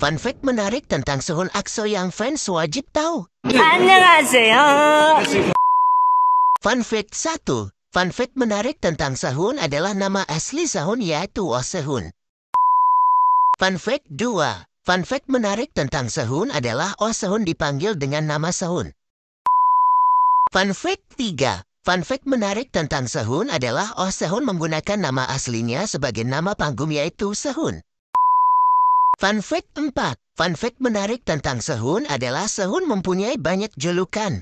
Fun fact menarik tentang Suhun Akso yang fans wajib tahu. Annyeonghaseyo. Fun fact 1. Fun fact menarik tentang Sahun adalah nama asli Sahun yaitu Oh Sehun. Fun fact 2. Fun fact menarik tentang Sahun adalah Oh Sehun dipanggil dengan nama Sahun. Fun fact 3. Fun fact menarik tentang Sehun adalah Oh Sehun menggunakan nama aslinya sebagai nama panggung yaitu Sehun. Fun fact 4. Fun fact menarik tentang sehun adalah sehun mempunyai banyak julukan.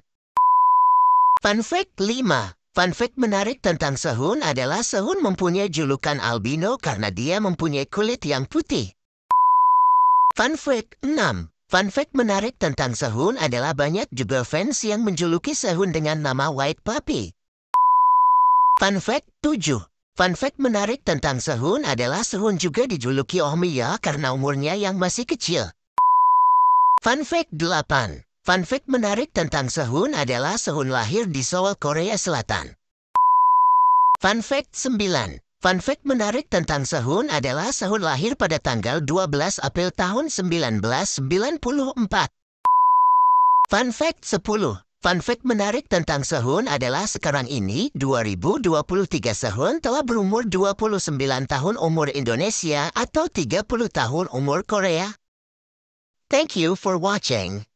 Fun fact 5. Fun fact menarik tentang sehun adalah sehun mempunyai julukan albino karena dia mempunyai kulit yang putih. Fun fact 6. Fun fact menarik tentang sehun adalah banyak juga fans yang menjuluki sehun dengan nama White Puppy. Fun fact 7. Fun fact menarik tentang Sehun adalah Sehun juga dijuluki Ohmiya karena umurnya yang masih kecil. Fun fact 8. Fun fact menarik tentang Sehun adalah Sehun lahir di Seoul, Korea Selatan. Fun fact 9. Fun fact menarik tentang Sehun adalah Sehun lahir pada tanggal 12 April tahun 1994. Fun fact 10. Fun fact menarik tentang Sehun adalah sekarang ini 2023 Sehun telah berumur 29 tahun umur Indonesia atau 30 tahun umur Korea. Thank you for watching.